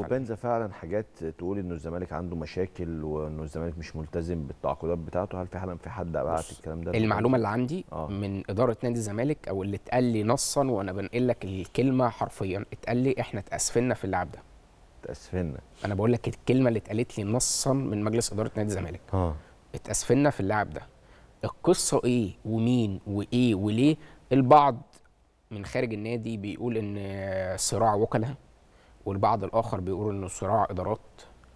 وبنزا فعلا حاجات تقول انه الزمالك عنده مشاكل وانه الزمالك مش ملتزم بالتعاقدات بتاعته هل فعلا في حد بعت الكلام ده المعلومه اللي عندي آه. من اداره نادي الزمالك او اللي اتقال لي نصا وانا بنقل لك الكلمه حرفيا اتقال لي احنا اتاسفنا في اللعب ده اتاسفنا انا بقول لك الكلمه اللي اتقالت لي نصا من مجلس اداره نادي الزمالك اه اتاسفنا في اللعب ده القصه ايه ومين وايه وليه البعض من خارج النادي بيقول ان صراع وكلاء والبعض الاخر بيقول ان الصراع ادارات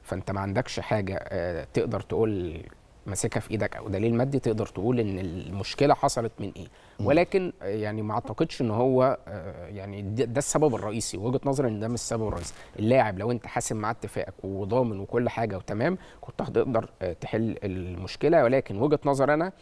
فانت ما عندكش حاجه آه، تقدر تقول ماسكها في ايدك او دليل مادي تقدر تقول ان المشكله حصلت من ايه ولكن آه، يعني ما اعتقدش ان هو آه، يعني ده السبب الرئيسي وجهه نظري ان ده مش السبب الرئيسي اللاعب لو انت حاسم مع اتفاقك وضامن وكل حاجه وتمام كنت هتقدر تحل المشكله ولكن وجهه نظر انا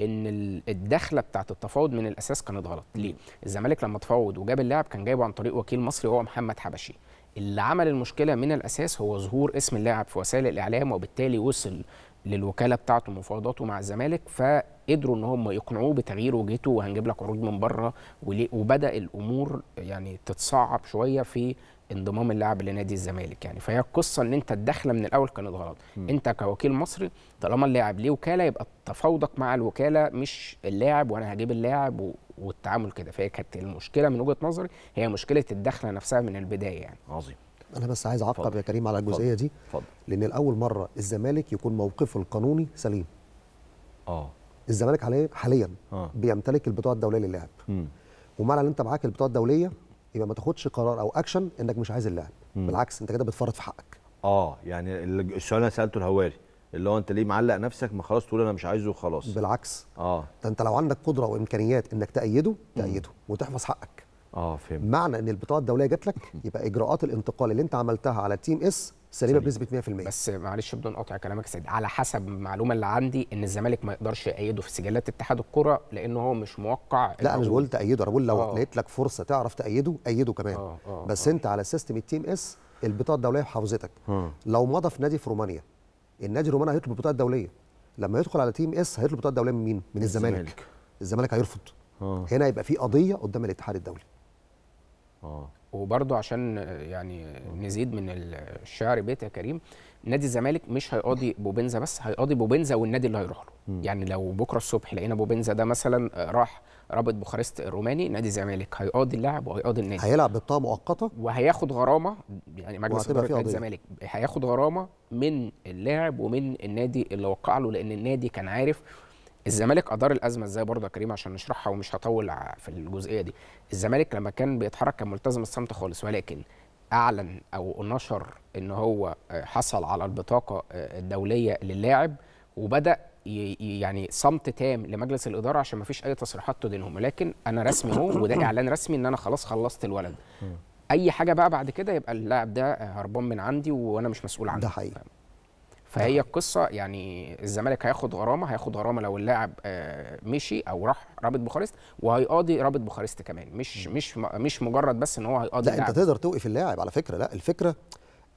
ان الدخله بتاعت التفاوض من الاساس كانت غلط ليه الزمالك لما تفاوض وجاب اللاعب كان جايبه عن طريق وكيل مصري هو محمد حبشي اللي عمل المشكله من الاساس هو ظهور اسم اللاعب في وسائل الاعلام وبالتالي وصل للوكاله بتاعته مفاوضاته مع الزمالك فقدروا ان هم يقنعوه بتغيير وجهته وهنجيب لك عروض من بره وبدا الامور يعني تتصعب شويه في انضمام اللاعب لنادي الزمالك يعني فهي القصه ان انت الدخله من الاول كانت غلط م. انت كوكيل مصري طالما اللاعب ليه وكاله يبقى تفاوضك مع الوكاله مش اللاعب وانا هجيب اللاعب والتعامل كده فهي كانت المشكله من وجهه نظري هي مشكله الدخله نفسها من البدايه يعني عظيم انا بس عايز اعقب يا كريم على الجزئيه فضل. دي فضل. لان الاول مره الزمالك يكون موقفه القانوني سليم اه الزمالك حاليا حاليا آه. بيمتلك البطاقه الدوليه للاعب ومعنى ان انت معاك البطاقه الدوليه يبقى ما تاخدش قرار او اكشن انك مش عايز اللاعب بالعكس انت كده بتفرط في حقك اه يعني السؤال اللي انا سالته الهواري اللي هو انت ليه معلق نفسك ما خلاص تقول انا مش عايزه وخلاص بالعكس اه ده انت لو عندك قدره وامكانيات انك تأيده تأيده م. وتحفظ حقك اه فهمت معنى ان البطاقه الدوليه جات لك يبقى اجراءات الانتقال اللي انت عملتها على التيم اس سليمه بنسبه 100% بس معلش بدون قطع كلامك سيد على حسب المعلومه اللي عندي ان الزمالك ما يقدرش يأيده في سجلات اتحاد الكره لان هو مش موقع لا انا مش بقول تأيده انا بقول لو أوه. لقيت لك فرصه تعرف تأيده أيده كمان أوه. أوه. بس أوه. انت على سيستم التيم اس البطاقه الدوليه في حافظتك لو مضى في نادي في رومانيا النادي الروماني هيطلب البطاقه الدوليه لما يدخل على تيم اس هيطلب البطاقه الدوليه من مين؟ من الزمالك الزمالك هيرفض آه. هنا يبقى في قضيه قدام الاتحاد الدولي اه وبرده عشان يعني نزيد من الشعر بيت يا كريم نادي الزمالك مش هيقاضي بوبنزا بس هيقاضي بوبنزا والنادي اللي هيروح له يعني لو بكره الصبح لقينا بوبنزا ده مثلا راح رابط بوخارست الروماني نادي الزمالك هيقاضي اللاعب وهيقاضي النادي هيلعب بطاقه مؤقته وهياخد غرامه يعني مجلس اداره نادي الزمالك هياخد غرامه من اللاعب ومن النادي اللي وقع له لان النادي كان عارف الزمالك ادار الازمه ازاي برضه يا كريم عشان نشرحها ومش هطول في الجزئيه دي الزمالك لما كان بيتحرك كان ملتزم الصمت خالص ولكن اعلن او نشر ان هو آه، حصل على البطاقه آه، الدوليه للاعب وبدا يعني صمت تام لمجلس الاداره عشان ما فيش اي تصريحات تدينهم ولكن انا رسمي اهو وده اعلان رسمي ان انا خلاص خلصت الولد اي حاجه بقى بعد كده يبقى اللاعب ده هربان من عندي وانا مش مسؤول عنه ده حقيقي فهي القصه يعني الزمالك هياخد غرامه هياخد غرامه لو اللاعب آه، مشي او راح رابط بوخارست وهيقاضي رابط بوخارست كمان مش مش مش مجرد بس ان هو هيقاضي لا انت تقدر توقف اللاعب على فكره لا الفكره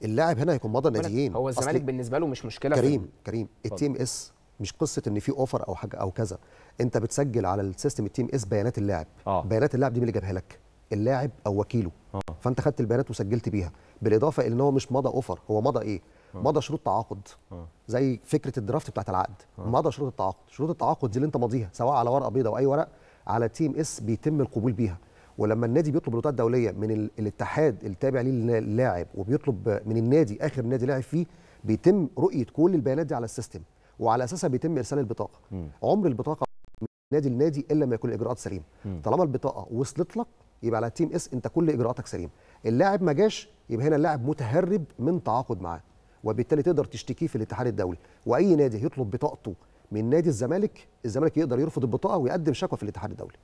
اللاعب هنا هيكون مضى ناديين هو الزمالك بالنسبه له مش مشكله كريم في كريم التي ام اس مش قصه ان في اوفر او حاجه او كذا انت بتسجل على السيستم التيم اس بيانات اللاعب آه. بيانات اللاعب دي مين اللي جابها لك اللاعب او وكيله آه. فانت خدت البيانات وسجلت بيها بالاضافه ان هو مش مضى اوفر هو مضى ايه آه. مضى شروط تعاقد آه. زي فكره الدرافت بتاعت العقد آه. مضى شروط التعاقد شروط التعاقد دي اللي انت ماضيها سواء على ورقه بيضاء او اي ورق على تيم اس بيتم القبول بيها ولما النادي بيطلب بطولات دوليه من الاتحاد التابع ليه للاعب وبيطلب من النادي اخر نادي لاعب فيه بيتم رؤيه كل البيانات دي على السيستم وعلى اساسها بيتم ارسال البطاقه م. عمر البطاقه من نادي لنادي الا ما يكون الاجراءات سليمه طالما البطاقه وصلت لك يبقى على تيم اس انت كل اجراءاتك سليمه اللاعب ما جاش يبقى هنا اللاعب متهرب من تعاقد معاه وبالتالي تقدر تشتكيه في الاتحاد الدولي واي نادي يطلب بطاقته من نادي الزمالك الزمالك يقدر يرفض البطاقه ويقدم شكوى في الاتحاد الدولي